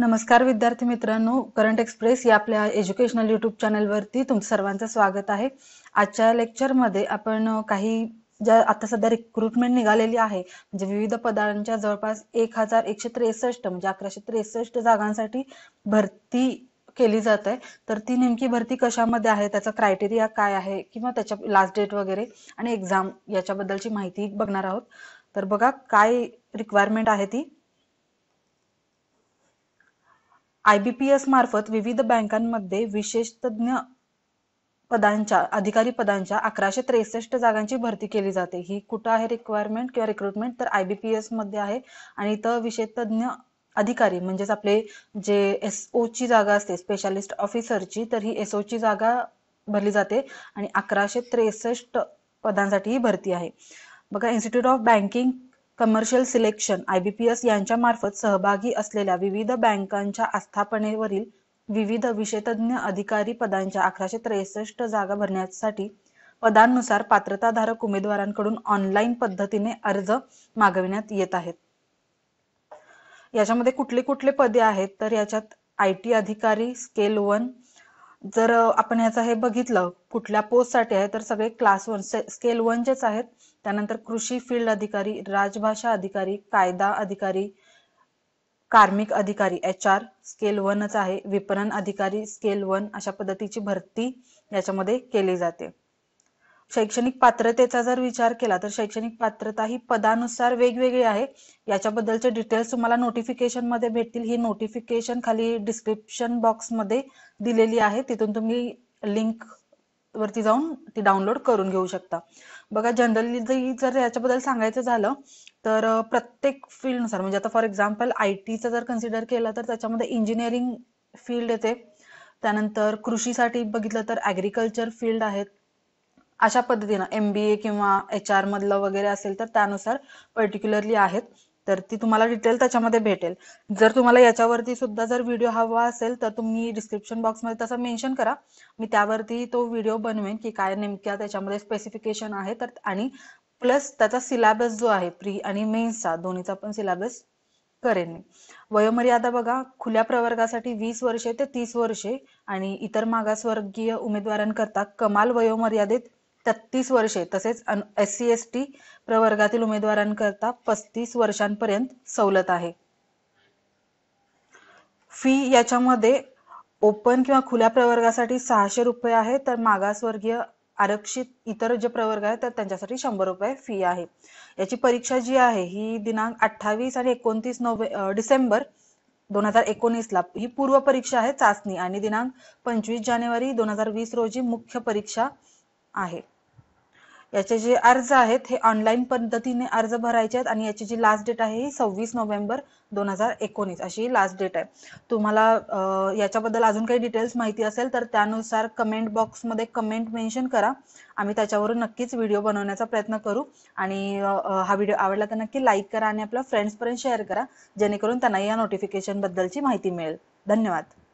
नमस्कार विद्यार्थी मित्रांनो करंट एक्सप्रेस या आपल्या एज्युकेशनल युट्यूब चॅनलवरती तुमचं सर्वांचं स्वागत आहे आजच्या लेक्चरमध्ये आपण काही ज्या आता सध्या रिक्रुटमेंट निघालेली आहे म्हणजे विविध पदांच्या जवळपास एक हजार एकशे त्रेसष्ट म्हणजे अकराशे त्रेसष्ट जागांसाठी भरती केली जात आहे तर ती नेमकी भरती कशामध्ये आहे त्याचा क्रायटेरिया काय आहे किंवा त्याच्या लास्ट डेट वगैरे आणि एक्झाम याच्याबद्दलची माहिती बघणार आहोत तर बघा काय रिक्वायरमेंट आहे ती एस मार्फत विविध बँकांमध्ये विशेषतज्ञ पदांच्या अधिकारी पदांच्या अकराशे त्रेसष्ट जागांची भरती केली जाते ही कुठं आहे रिक्वायरमेंट किंवा रिक्रुटमेंट तर आयबीपीएस मध्ये आहे आणि इथं विशेषतज्ञ अधिकारी म्हणजेच आपले जे एस ची जागा असते स्पेशालिस्ट ऑफिसरची तर ही एस ची जागा भरली जाते आणि अकराशे त्रेसष्ट पदांसाठी ही भरती आहे बघा Institute of Banking Commercial Selection IBPS यांच्या मार्फत सहभागी असलेल्या विविध बँकांच्या आस्थापनेवरील विविध विषयतज्ञ अधिकारी पदांच्या अकराशे त्रेसष्ट जागा भरण्यासाठी पदांनुसार पात्रताधारक उमेदवारांकडून ऑनलाईन पद्धतीने अर्ज मागविण्यात येत आहेत याच्यामध्ये कुठले कुठले पदे आहेत तर याच्यात आय टी अधिकारी स्केल वन जर आपण याचं हे बघितलं कुठल्या पोस्ट साठी आहे तर सगळे क्लास वन स्केल वनचेच आहेत त्यानंतर कृषी फील्ड अधिकारी राजभाषा अधिकारी कायदा अधिकारी कार्मिक अधिकारी एच आर स्केल वनच आहे विपणन अधिकारी स्केल वन अशा पद्धतीची भरती याच्यामध्ये केली जाते शैक्षणिक पात्रतेचा जर विचार केला तर शैक्षणिक पात्रता ही पदानुसार वेगवेगळी आहे याच्याबद्दलचे डिटेल्स तुम्हाला नोटिफिकेशन मध्ये भेटतील ही नोटिफिकेशन खाली डिस्क्रिप्शन बॉक्स मध्ये दिलेली आहे तिथून तुम्ही लिंक वरती जाऊन ती डाउनलोड करून घेऊ शकता बघा जनरली जर याच्याबद्दल सांगायचं झालं तर प्रत्येक फील्डनुसार म्हणजे आता फॉर एक्झाम्पल आय टीचं जर कन्सिडर केलं तर त्याच्यामध्ये इंजिनिअरिंग फील्ड येते त्यानंतर कृषीसाठी बघितलं तर ऍग्रिकल्चर फील्ड आहेत अशा पद्धतीनं एमबीए किंवा एच आर मधलं वगैरे असेल तर त्यानुसार पर्टिक्युलरली आहेत तर ती तुम्हाला डिटेल त्याच्यामध्ये भेटेल जर तुम्हाला याच्यावरती सुद्धा जर व्हिडिओ हवा असेल तर तुम्ही डिस्क्रिप्शन बॉक्समध्ये तसं मेन्शन करा मी त्यावरती तो व्हिडिओ बनवेन की काय नेमक्या त्याच्यामध्ये स्पेसिफिकेशन आहे तर आणि प्लस त्याचा सिलेबस जो आहे प्री आणि मेन्सचा दोन्हीचा पण सिलेबस करेन मी वयोमर्यादा बघा खुल्या प्रवर्गासाठी वीस वर्षे ते तीस वर्षे आणि इतर मागासवर्गीय उमेदवारांकरता कमाल वयोमर्यादेत तेहतीस वर्षे तसेच एस सी एस टी प्रवर्गातील उमेदवारांकरता पस्तीस वर्षांपर्यंत सवलत आहे फी याच्यामध्ये ओपन किंवा खुल्या प्रवर्गासाठी सहाशे रुपये आहे तर मागासवर्गीय आरक्षित इतर जे प्रवर्ग आहेत तर त्यांच्यासाठी शंभर रुपये फी आहे याची परीक्षा जी आहे ही दिनांक अठ्ठावीस आणि एकोणतीस नोव्हे डिसेंबर दोन हजार एकोणीस ला ही पूर्व परीक्षा आहे चाचणी आणि दिनांक पंचवीस जानेवारी दोन हजार वीस रोजी मुख्य परीक्षा आहे याचे जे अर्ज आहेत हे ऑनलाईन पद्धतीने अर्ज भरायचे आहेत आणि याची जी लास्ट डेट आहे ही सव्वीस नोव्हेंबर दोन हजार एकोणीस अशी लास्ट डेट आहे तुम्हाला याच्याबद्दल अजून काही डिटेल्स माहिती असेल तर त्यानुसार कमेंट बॉक्समध्ये कमेंट मेन्शन करा आम्ही त्याच्यावरून नक्कीच व्हिडिओ बनवण्याचा प्रयत्न करू आणि हा व्हिडिओ आवडला तर नक्की लाईक करा आणि आपल्या फ्रेंड्सपर्यंत शेअर करा जेणेकरून त्यांना या नोटिफिकेशन बद्दलची माहिती मिळेल धन्यवाद